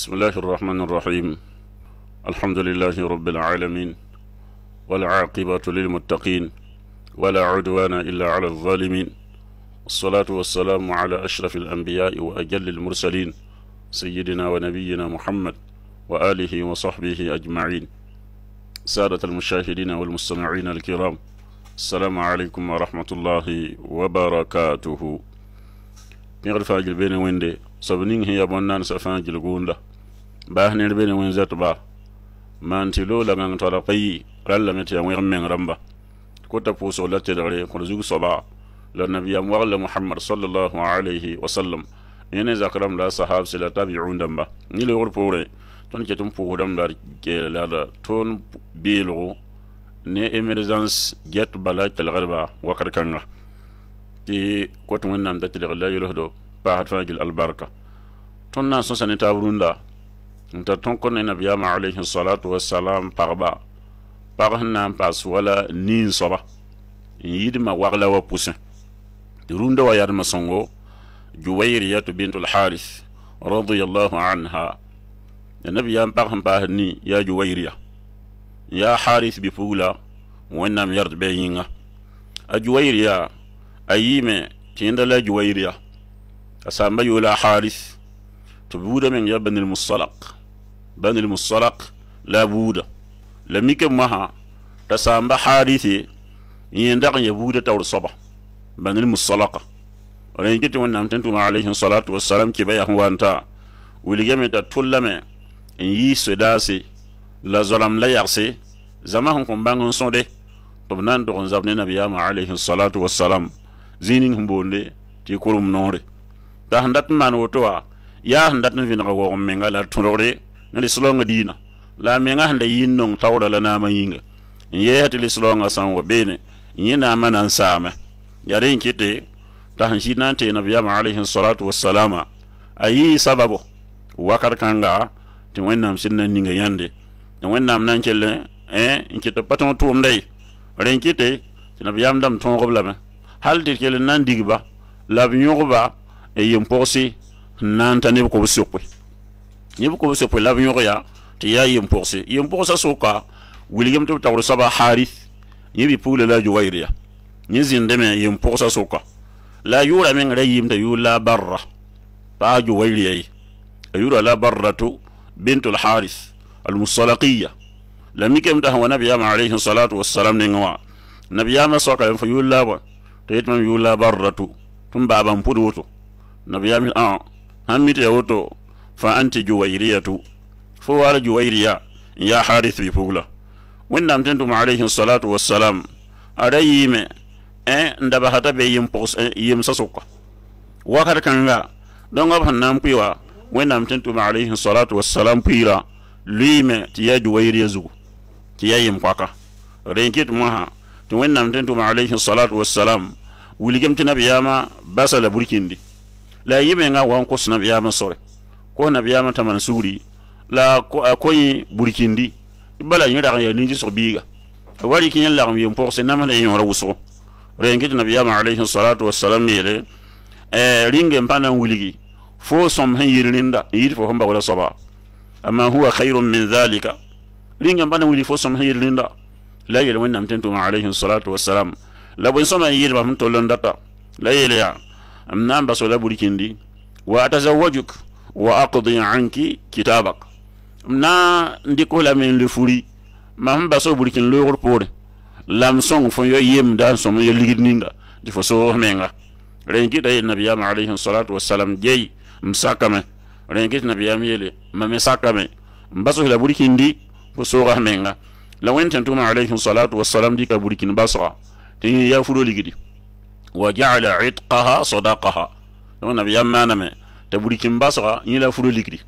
بسم الله الرحمن الرحيم الحمد لله رب العالمين والعاقبة للمتقين ولا عدوان إلا على الظالمين الصلاة والسلام على أشرف الأنبياء وأجل المرسلين سيدنا ونبينا محمد وآله وصحبه أجمعين سادة المشاهدين والمستمعين الكرام السلام عليكم ورحمة الله وبركاته أجل بين ويندي سبنين هي بنان سفان جلقون له bas ner be ne wen zat ba man lo la ngang tola qayi ral la meti wen men ramba ko puso la te dare ko la nabi wa la muhammad sallallahu alaihi wasallam yene zakram la sahab sila tabi'un damba ni le wor pore ton ke dam dar ke la da ton bilo ne emergence get bala tel garba wa karkanga ti ko tum nan da tel la yelo do pa hatfajil albarka ton na so sanita burunda نتتنكن النبي عليه الصلاة والسلام بغبا بغنا بس ولا نينصرة يدم وغلا وبوسن دروند ويار مسنغو جويرية بنت الحارث رضي الله عنها النبي عم بغن بغني يا جويرية يا حارث بفولا وينام يرد بيينا أجويرية أيما تيندل جويرية أسامي ولا حارث تبود من يبن المصلق dan il musalak la buuda la mike maha ta samba hadithi yin da ya buuda tawr soba dan il musalaka ran yiti wannan tantuma alaihi salatu wassalam ke bayan wanta wiligame ta tullame n yi sedase la zolam la yagse zama sẽn kõn bãng n sõde tɩ b na n dog n zab ne nabiyaama alayhi salatu wasalam zĩig ning sẽn boonde tɩ y kʋrem noore t'a sẽn dat n maan woto wa yaa sẽn dat n vẽnega waoog n menga la tõdgre na lislonga dina la menga handa yin nong tawra la na mayinga ye hati lislonga san wa bene yin na manan sama yarin kite ta hanshi nan te nabiya ma alaihi salatu wassalama ayi sababu wakar kanga ti wẽnnaam sɩd na ninga yãnde tɩ nan eh, na n kell n kɩt patõog tʋʋmda ye rẽn kɩte tɩ nabiyaam dãmb tõogb lame hal tɩ d kell digba la b yõgba yem-pʋgse n na n ta neb ni bu ko so pe la biyo ya ti ya yim porse yim porsa so ka wilgem to tawro saba harith ni bi pula la juwairiya ni zinde me yim porsa so ka la yura min rayim ta yula barra ba juwairiya yura la barratu بنت الحارث المصلقية لم يكن تهوى نبي عليه الصلاة والسلام نغوا نبي ما سوكا فيول لا تيت yula barra tu برتو تم بابا مبودوتو نبي ام اه هم ميت يوتو fa anti juwayriyatu fo wara juwayriya ya harith wi pugla wennam tentum alayhi salatu wassalam ada yime e ndaba hata be yim pos eh, yim sasuka wakar kanga don ab hannam piwa wennam tentum alayhi salatu wassalam pira lime ti ya juwairiya zu ti ya yim kwaka renkit maha ti wennam tentum alayhi salatu wassalam wiligem ti basala burkindi la yime nga wan kos nabiyama sore ko na nabiyama ta mansuri la koyi burkindi bala yin ragan ji so biga wari kin yalla gam yin porse namala yin na biya ma alayhi salatu wassalam ni re e ringe mpana wuligi fo som hen yirinda yir fo hamba wala soba amma huwa khairun min zalika ringe mpana wuli fo som hen yirinda la yele wonna mtentu ma alayhi salatu wassalam la bon som soma yir ba mtolon data la yele ya amna basola burkindi wa atazawajuk wa aqdi anki kitabak na ndiko la men le furi ma hamba so burkin logor pore lam song fo yo yem dan so mo yeli ninga di fo so menga rengi da nabiya ma alayhi salatu wassalam jey msakame rengi nabiya yele ma me sakame mbaso la burkin di fo so ga menga la wenten tuma alayhi salatu wassalam di ka burkin basra tin ya furo ligidi wa ja'ala itqaha sadaqaha don nabiya maname ta buri kin basra ni la furu likri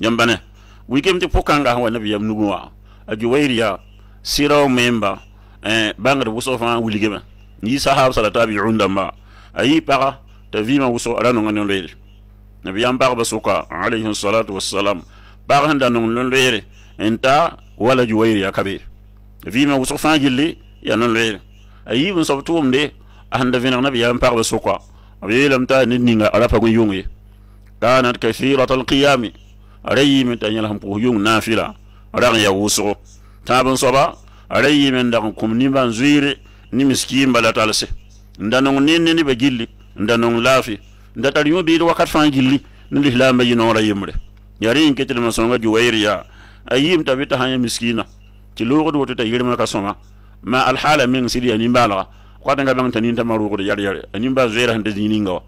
yambane wi kem ti pokang ha wanabi yam nugu wa aju juwairiya siraw memba eh bangar wuso fa wuli gema ni sahab sala tabi'un damba ayi para ta vima wuso arano ngani lele nabi yam ba basuka alayhi salatu wassalam ba handa non lele enta wala ju juwairiya kabir vima wuso fa gilli ya non lele ayi bun sobtum de handa vina nabi yam ba basuka abi lam ta ni ninga ala pa ko yungi kanat kathirat alqiyami ara yiime t'a yẽl sẽn pʋʋs yʋng naafɩla rag n ya wʋsgo tãab n soaba ara n dag n kũm nimbã n zoeere ne miskiin bala talse n da nong ned ne nebã gilli n da nong laafɩ n da tar yõ beed wakat fãa gilli ne lislaambã yɩ noorã yembre ya rẽ n ket sõnga juwɛɛr yaa a yiim t'a be t'a yã miskiinã tɩ loogd woto t'a yɩrmã ka sõma ma alhaala meng sɩd yaa nimbaalga bãng t'a nin tãmbã a sẽn da zĩig ninga wa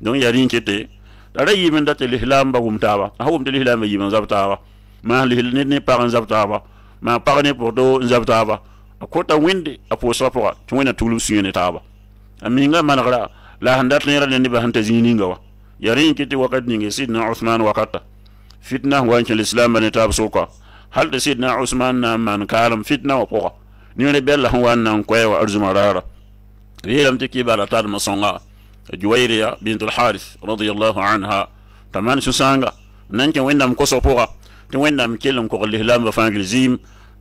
donc ya rẽ kete tara yimen da telihlam ba wumtaba ha wumte lihlam yimen zabtaba ma lihil ne ne par zabtaba ma par ne pour do zabtaba akota winde apo sopora tumena tulum suyene taba aminga managara la handat ne rane ba hanta zininga wa yarin kiti wakat ninge sidna uthman wakata fitna wa anke islam ne tab soka hal da sidna uthman na man kalam fitna wa poka ni ne bella wan nan wa arzuma rara yelam tiki bala tad masonga juwayriya bintul haris radiyallahu anha taman susanga nan ke wendam ko sopoga ti wendam kelen ko lihlam ba fangil zim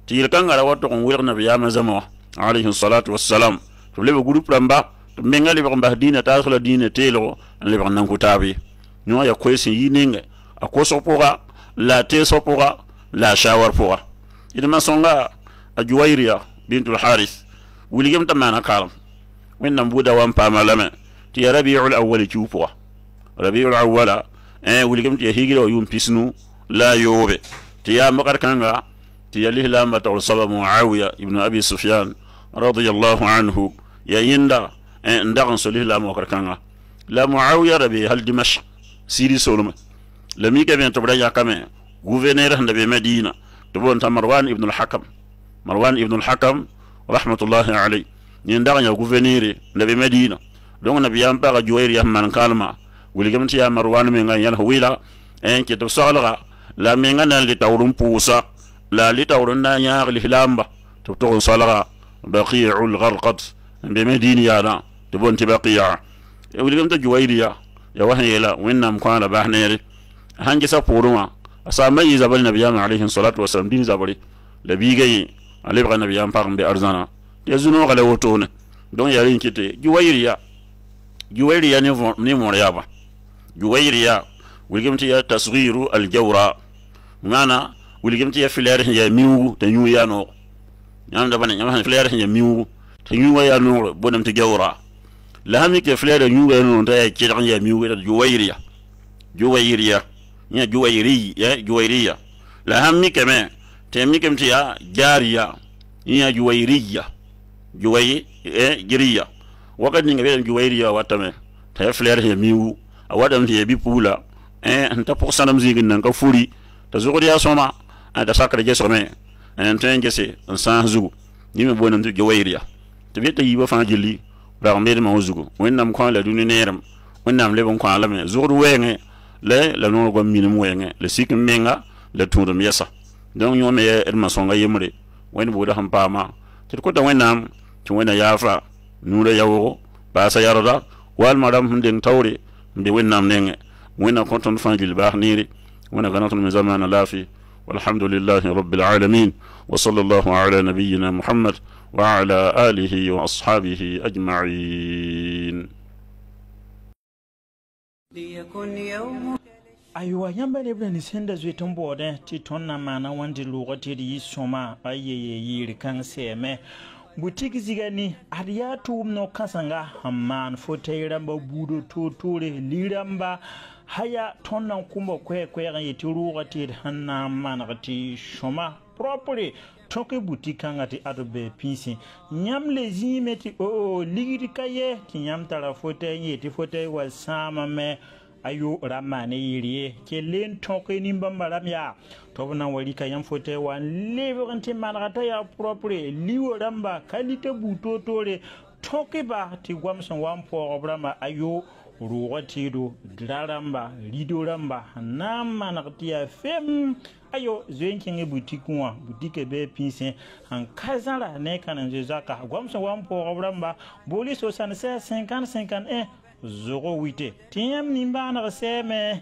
ti yilkanga la wato kon wirna biya mazama alayhi salatu wassalam to lebe group lamba to menga lebe mbah dina ta khla dina telo lebe nan ko tabi no ya kwesin yinenga a ko sopoga la te sopoga la shawar poga idma songa a juwayriya bintul haris wiligem tamana karam wendam buda wan pama lame تي ربيع الاول تشوفوا ربيع الاول ان إيه، ولي كم هيغرو يوم بيسنو لا يوبي تي يا مقر كانغا تي لي لا ما سبب معاويه ابن ابي سفيان رضي الله عنه يا يندا ان إيه، ندغ سولي لا مقر لا معاويه ربي هل دمشق سيري سولما لمي كبن تبرا يا كامي غوفينير نبي مدينه تبون تمروان ابن الحكم مروان ابن الحكم رحمه الله عليه ني ندغ يا غوفينير نبي مدينه donc nabi yam paga juwayr yam man kalma wilgam ti yam marwan me ngan yal huwila en ke to salga la me ngan al tawrum pusa la li tawrun na nyaag li lamba to to salga baqi'ul gharqat be medini ya da to bon ti baqi'a wilgam ta juwayr ya ya wahan yela winnam kana bahnere hangi sa poruma asa mai zabal nabiyam alayhi salatu wasalam din zabali labigai alibra nabiyam pagam be arzana ya zuno gala wotone don yarin kite juwayriya juwairiya ni moryaba juwairiya wilgem tɩ ya tasgiru aljawra ngana wilgem tɩ ya filɛɛr sẽn t'a yũ yaa noog yãmda bãna yãmb sẽn filɛɛr sẽn yaa miugu t'a yũ wã yaa noogre bonem tɩ gawra la sãn mike filɛɛra yũuga yaa noog t'a yaa kɩdg n yaa miugu tɩ juwairiya juwairiya yã juwairiya juwairiya la sãn mikame tɩ eh, mikem tɩ yaa jiriya eh, wakat ninga be gi wayri ya watame ta ya flair ya miwu a wadam ya bi pula eh ta poksanam zigin nan ka furi ta zogori ya soma eh, ta sakra je some en eh, ten gese en san zugu ni me bonam tu gi wayri ya to be ta yiba fa jilli ba me ma zugu wennam kwa la duni neram wennam le bon kwa la me zogru wenge le la no go minum wenge le sikim menga le tundum yesa donc yõme ya d masõnga yembre wẽnd buudã sẽn paama tɩ d kota wẽnnaam tɩ wẽna yaafa nuure yawugo baasa yarata walmaram nden tawre nde wennam nenge wena konton fangil bax niri wena ganaton min zamana lafi والحمد لله رب العالمين وصلى الله على نبينا محمد وعلى آله وأصحابه أجمعين أيوة ينبغي لبنا نسند زيتون بودن تي تونا مانا واندي لغة تي دي سوما أي يي يي ركان سيمي butik ziga ni ad yaa tʋʋm no-kãsenga n maan fo tɛy rãmba buudo toor-toore li rãmba ha yaa tõnd na n kũmba koɛɛ-koɛɛg n yetɩ rʋʋga tɩ d sẽn na n maneg tɩ sõma propre tõk buti-kãngã tɩ ad bɛ pĩisi yãmb le zĩime tɩ oo oh, ligd ka ye tɩ yãmb tara fo tɛy n yetɩ fo tɛy wa sãamame ayo ramane yirie kelen tonke nimba maramya to bana wali ka yam fote wan leverante manata ya propre liwo ramba kalite buto tore tonke ba ti gwamson wan po obrama ayo ruwa tido draramba rido ramba na manatiya fem ayo zoen kenge butiki wa butike be pinse han kazara ne kanan zaka gwamson wan po obramba boli 76 50 51 zogo wite tiyam nimba na seme